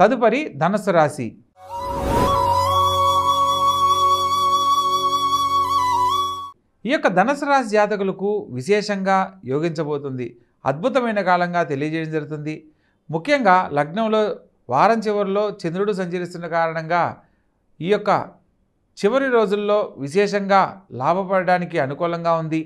తదుపరి ధనుసు రాశి ఈ యొక్క ధనుసు రాశి జాతకులకు విశేషంగా యోగించబోతుంది అద్భుతమైన కాలంగా తెలియజేయడం జరుగుతుంది ముఖ్యంగా లగ్నంలో వారం చివరిలో చంద్రుడు సంచరిస్తున్న కారణంగా ఈ యొక్క చివరి రోజుల్లో విశేషంగా లాభపడడానికి అనుకూలంగా ఉంది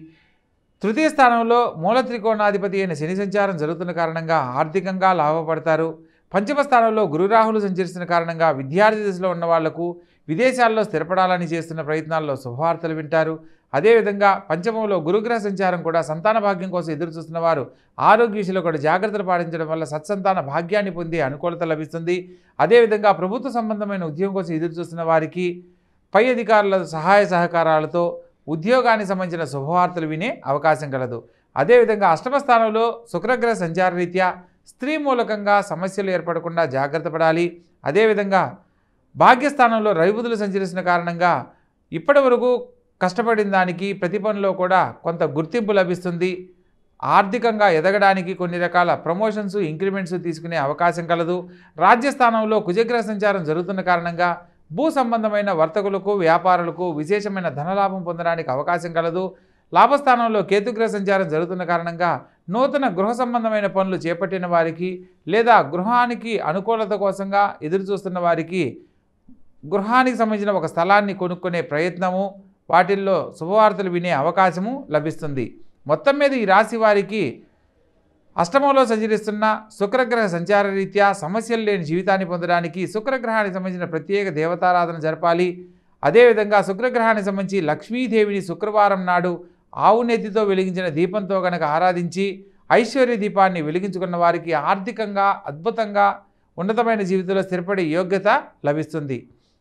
తృతీయ స్థానంలో మూల త్రికోణాధిపతి అయిన శని సంచారం జరుగుతున్న కారణంగా ఆర్థికంగా లాభపడతారు పంచమ స్థానంలో గురురాహులు సంచరిస్తున్న కారణంగా విద్యార్థి దశలో ఉన్న వాళ్లకు విదేశాల్లో స్థిరపడాలని చేస్తున్న ప్రయత్నాల్లో శుభవార్తలు వింటారు అదేవిధంగా పంచమంలో గురుగ్రహ సంచారం కూడా సంతాన భాగ్యం కోసం ఎదురు చూస్తున్న వారు ఆరోగ్య విషయంలో కూడా జాగ్రత్తలు పాటించడం వల్ల సత్సంతాన భాగ్యాన్ని పొందే అనుకూలత లభిస్తుంది అదేవిధంగా ప్రభుత్వ సంబంధమైన ఉద్యోగం కోసం ఎదురు చూస్తున్న వారికి పై అధికారుల సహాయ సహకారాలతో ఉద్యోగానికి సంబంధించిన శుభవార్తలు వినే అవకాశం కలదు అదేవిధంగా అష్టమ స్థానంలో శుక్రగ్రహ సంచార రీత్యా స్త్రీ మూలకంగా సమస్యలు ఏర్పడకుండా జాగ్రత్త పడాలి అదేవిధంగా భాగ్యస్థానంలో రవిబుధులు సంచరిసిన కారణంగా ఇప్పటి వరకు కష్టపడిన దానికి ప్రతి పనిలో కూడా కొంత గుర్తింపు లభిస్తుంది ఆర్థికంగా ఎదగడానికి కొన్ని రకాల ప్రమోషన్స్ ఇంక్రిమెంట్స్ తీసుకునే అవకాశం కలదు రాజ్యస్థానంలో కుజగ్రహ సంచారం జరుగుతున్న కారణంగా భూ సంబంధమైన వర్తకులకు వ్యాపారులకు విశేషమైన ధనలాభం పొందడానికి అవకాశం కలదు లాభస్థానంలో కేతుగ్రహ సంచారం జరుగుతున్న కారణంగా నూతన గృహ సంబంధమైన పనులు చేపట్టిన వారికి లేదా గృహానికి అనుకూలత కోసంగా ఎదురుచూస్తున్న వారికి గృహానికి సంబంధించిన ఒక స్థలాన్ని కొనుక్కునే ప్రయత్నము వాటిల్లో శుభవార్తలు వినే అవకాశము లభిస్తుంది మొత్తం మీద ఈ రాశి వారికి అష్టమంలో సంచరిస్తున్న శుక్రగ్రహ సంచార రీత్యా సమస్యలు లేని జీవితాన్ని పొందడానికి శుక్రగ్రహానికి సంబంధించిన ప్రత్యేక దేవతారాధన జరపాలి అదేవిధంగా శుక్రగ్రహానికి సంబంధించి లక్ష్మీదేవిని శుక్రవారం నాడు ఆవు నెత్తితో వెలిగించిన దీపంతో గనక ఆరాధించి ఐశ్వర్య దీపాన్ని వెలిగించుకున్న వారికి ఆర్థికంగా అద్భుతంగా ఉన్నతమైన జీవితంలో స్థిరపడే యోగ్యత లభిస్తుంది